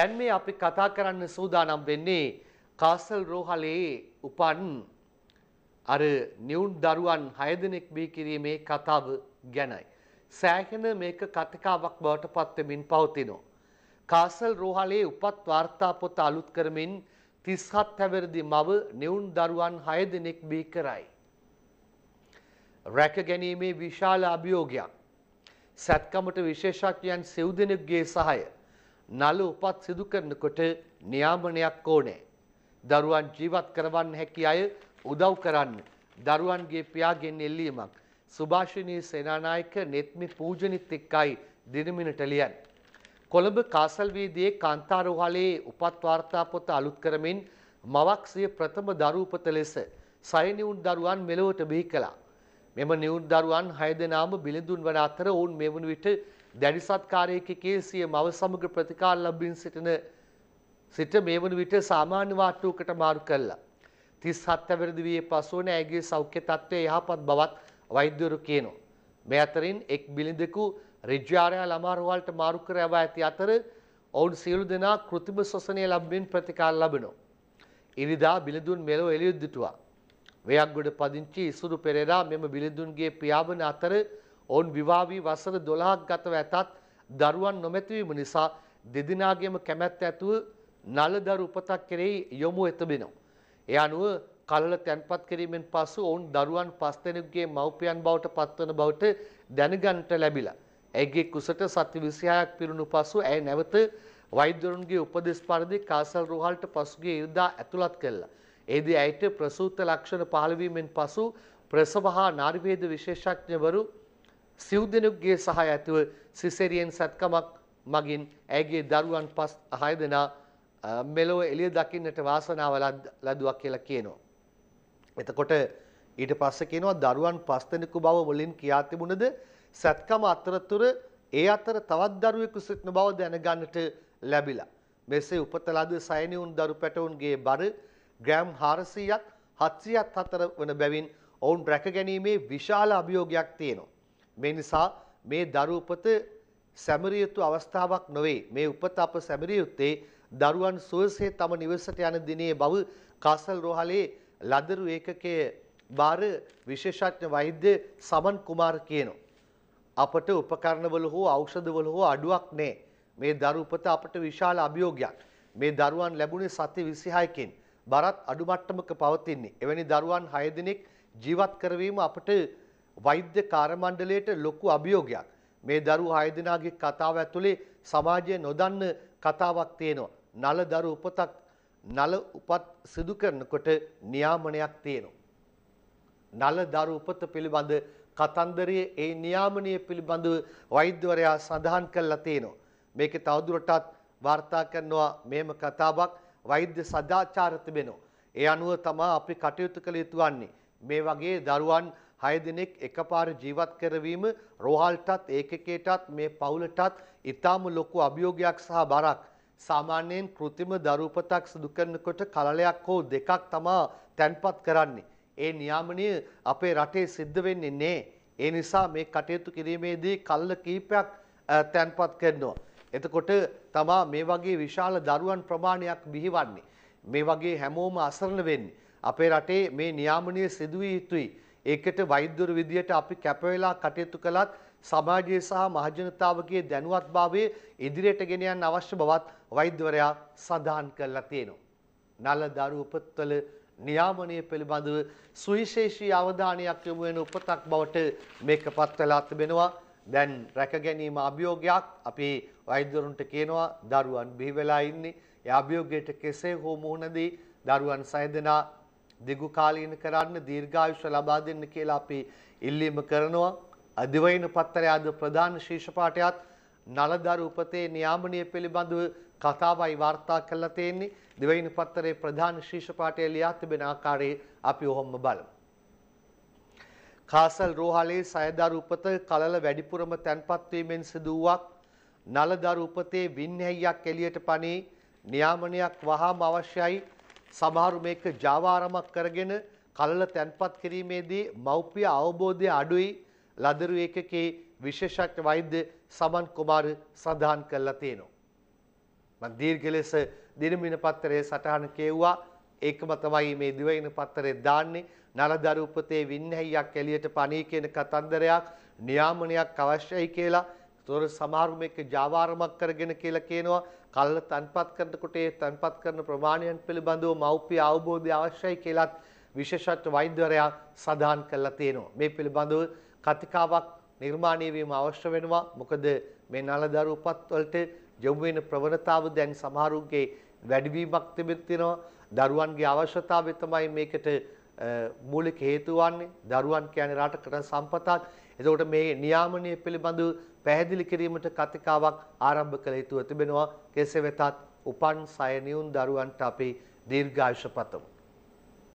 දැන් මේ අපි කතා කරන්න සූදානම් වෙන්නේ කාසල් රෝහලේ උපන් අර නිවුන් දරුවන් 6 දෙනෙක් බිහි කිරීමේ කතාව ගැනයි. සෑහෙන මේක කතිකාවක් බවට පත් වෙමින් පවතිනවා. කාසල් රෝහලේ උපත් වාර්තා පොත අලුත් කරමින් 37 හැවිරිදි මව නිවුන් දරුවන් 6 දෙනෙක් බිහි කරයි. රැක ගැනීමේ විශාල අභියෝගයක්. සත්කමට විශේෂඥයන් සිව් දෙනෙක්ගේ සහාය නළු උපත් සිදු කරනකොට නියාමනයක් ඕනේ. දරුවන් ජීවත් කරවන්න හැකි අය උදව් කරන්න. දරුවන්ගේ පියාගෙන් එල්ලීමක්. සුභාෂිනී සේනානායක නෙත්මි පූජනිත් එක්කයි දිනමිනට ලියන්. කොළඹ කාසල් වීදියේ කාන්තාරෝහලේ උපත් වාර්තා පොත අලුත් කරමින් මවක් සිය ප්‍රථම දරු උපත ලෙස සයනිවුන් දරුවන් මෙලොවට බිහි කළා. මෙම නිවුන් දරුවන් 6 දෙනාම බිලිඳුන් වන අතර ඔවුන් මේ වන විට දැඩි සත්කාරයක කේසිය මව සමග ප්‍රතිකාර ලබමින් සිටින සිට මේ වන විට සාමාන්‍ය වාට්ටුවකට මාරු කළා. 37 වෙනිදි වියේ පසුවන ඇගේ සෞඛ්‍ය තත්ත්වය යහපත් බවත් වෛද්‍යවරු කියනවා. මේ අතරින් එක් බිලිඳකු රිජ්‍යාරයා ළමා රෝහලට මාරු කර යවා ඇති අතර ඔවුන් සියලු දෙනා කෘතිම ශ්වසනය ලැබමින් ප්‍රතිකාර ලබනවා. ඉරිදා බිලිඳුන් මෙලොව එළියුද්දිටුවා. වේයක්ගොඩ පදිංචි ඉසුරු පෙරේරා මෙම බිලිඳුන්ගේ පියාඹන අතර ඔවුන් විවාහ වී වසර 12ක් ගතව ඇතත් දරුවන් නොමැති වීම නිසා දෙදිනාගේම කැමැත්ත ඇතුව නලදරු උපතක් කෙරෙහි යොමු වෙතබෙනවා. ඒ අනුව කලල තැන්පත් කිරීමෙන් පසු ඔවුන් දරුවන් පස් දෙනෙකුගේ මව්පියන් බවට පත්වන බවට දැනගන්නට ලැබිලා. ඇගේ කුසට සති 26ක් පිරුණු පසු ඇය නැවත වෛද්‍යවරුන්ගේ උපදෙස් පරිදි කාසල් රෝහලට පසුගිය ඉරිදා ඇතුළත් කළා. එහිදී ඇයට ප්‍රසූත ලක්ෂණ පහළ වීමෙන් පසු ප්‍රසව හා නාරිවේද විශේෂඥවරු සිව් දෙනෙකුගේ සහාය ඇතුව සිසෙරියෙන් සත්කමක් මගින් ඇගේ දරුවන් පස් 6 දෙනා මෙලොව එළිය දකින්නට වාසනාව ලැබුවා කියලා කියනවා. එතකොට ඊට පස්සේ කියනවා දරුවන් පස් දෙනෙකු බව මුලින් කියා තිබුණද සත්කම අතරතුර ඒ අතර තවත් දරුවෙකු සිටින බව දැනගන්නට ලැබිලා. මෙසේ උපත ලද සයනියුන් දරු පැටවුන්ගේ බර ග්‍රෑම් හාරසීයක් හත්සියත් හතර වන බැවින් ඔවුන් රැකගැනීමේ විශාල අභියෝගයක් තියෙනවා. මේ නිසා මේ දරූපත සැමරියුතු අවස්ථාවක් නොවේ මේ උපත අප සැමරියුත්තේ දරුවන් සුවසේ තම නිවසට යන දිනේ බව කාසල් රෝහලේ ලදරු ඒකකයේ බාර විශේෂඥ වෛද්‍ය සමන් කුමාර් කියනවා. අපට උපකරණවල හෝ ඖෂධවල හෝ අඩුවක් නැහැ. මේ දරු උපත අපට විශාල අභියෝගයක්. මේ දරුවන් ලැබුණේ සති 26කින්. බරත් අඩු මට්ටමක පවතින්නේ. එවැනි දරුවන් 6 දිනක් ජීවත් කරවීම අපට වෛද්‍ය කාර්යමණ්ඩලයට ලොකු අභියෝගයක්. මේ දරු 6 දිනාගේ කතාව ඇතුලේ සමාජය නොදන්න කතාවක් තියෙනවා. නල දරු උපතක් නල උපත් සිදු කරනකොට නියාමනයක් තියෙනවා. නල දරු උපත පිළිබඳ කතන්දරයේ ඒ නියාමනය පිළිබඳව වෛද්‍යවරයා සඳහන් කරලා තියෙනවා. මේක තවදුරටත් වාර්තා කරනවා මෙහෙම කතාවක් වෛද්‍ය සදාචාර තිබෙනවා. ඒ අනුව තමා අපි කටයුතු කළ යුතු වන්නේ. මේ වගේ දරුවන් 6 දිනක් එකපාර ජීවත් කරවීම රෝහල්ටත් ඒකකයටත් මේ පවුලටත් ඊටාම ලොකු අභියෝගයක් සහ බරක්. සාමාන්‍යයෙන් કૃතිම දරුපතක් සිදු කරනකොට කලලයක් හෝ දෙකක් තමා තැන්පත් කරන්නේ. ඒ නියාමනය අපේ රටේ සිද්ධ වෙන්නේ නෑ. ඒ නිසා මේ කටයුතු කිරීමේදී කල්ල කීපයක් තැන්පත් කරනවා. එතකොට තමා මේ වගේ විශාල දරුවන් ප්‍රමාණයක් බිහිවන්නේ. මේ වගේ හැමෝම අසරණ වෙන්නේ. අපේ රටේ මේ නියාමනය සිදුවිය යුතුයි. ඒකට වෛද්‍යවරු විදියට අපි කැපවෙලා කටයුතු කළත් සමාජය සහ මහජනතාවගේ දැනුවත්භාවය ඉදිරියට ගෙන යන්න අවශ්‍ය බවත් වෛද්‍යවරයා සඳහන් කරලා තියෙනවා. නල දරු උපත්වල නියාමනය පිළිබඳව සුවිශේෂී අවධානයක් යොමු වෙන උපතක් බවට මේක පත් වෙලා තිබෙනවා. දැන් රැක ගැනීම අභියෝගයක් අපි වෛද්‍යවරුන්ට කියනවා දරුවන් බිහි වෙලා ඉන්නේ. ඒ අභියෝගයට කෙසේ හෝ මුහුණ දී දරුවන් සයදෙනා දිගු කාලීන කරන්න දීර්ඝායුෂ ලබා දෙන්න කියලා අපි ඉල්ලීම කරනවා. අධිවයින පත්තරය අද ප්‍රධාන ශීර්ෂ පාඨයත් නලදරු උපතේ නියාමනීය පිළිබඳව කතාවයි වාර්තා කරලා තියෙන්නේ. දිවයින පත්තරේ ප්‍රධාන ශීර්ෂ පාඨය ලියා තිබෙන ආකාරයේ අපි ඔහොම බලමු. කාසල් රෝහලේ සයදරු උපත කලල වැඩිපුරම තැන්පත් වීමෙන් සිදු වූවක් නලදරු උපතේ වින්හැයියක් එළියට පණී නියාමනයක් වහාම අවශ්‍යයි සමහරු මේක ජාවාරමක් කරගෙන කලල තැන්පත් කිරීමේදී මව්පිය අවබෝධය අඩුයි ලදරු ඒකකේ විශේෂඥ වෛද්‍ය සමන් කුමාර් සඳහන් කළා තියෙනවා. මම දීර්ඝ ලෙස දිනමින පත්‍රයේ සටහන කියුවා ඒකම තමයි මේ දිවයින පත්‍රයේ දාන්නේ නලදරු උපතේ වින්නැහියක් එළියට පණී කියන කතන්දරයක් නියාමනයක් අවශ්‍යයි කියලා තොර සමහරුම එක ජාවාරමක් කරගෙන කියලා කියනවා කල්ල තන්පත් කරනකොට ඒ තන්පත් කරන ප්‍රමාණයන් පිළිබඳව මෞපිය අවබෝධය අවශ්‍යයි කියලත් විශේෂඥ වෛද්‍යවරයා සඳහන් කරලා තියෙනවා මේ පිළිබඳව කතිකාවක් නිර්මාණය වීම අවශ්‍ය වෙනවා මොකද මේ නලදරු උපත් වලට යොමු වෙන ප්‍රවණතාව දැන් සමහරුන්ගේ වැඩිවීමක් තිබෙනවා දරුවන්ගේ අවශ්‍යතාවය තමයි මේකට මූලික හේතු වන්නේ දරුවන් කියන්නේ රටකට සම්පතක්. එතකොට මේ නියාමනය පිළිබඳව පැහැදිලි කිරීමට කතිකාවක් ආරම්භ කළ යුතුව තිබෙනවා. කෙසේ වෙතත් උපන් සයනියුන් දරුවන්ට අපි දීර්ඝායුෂ පතමු.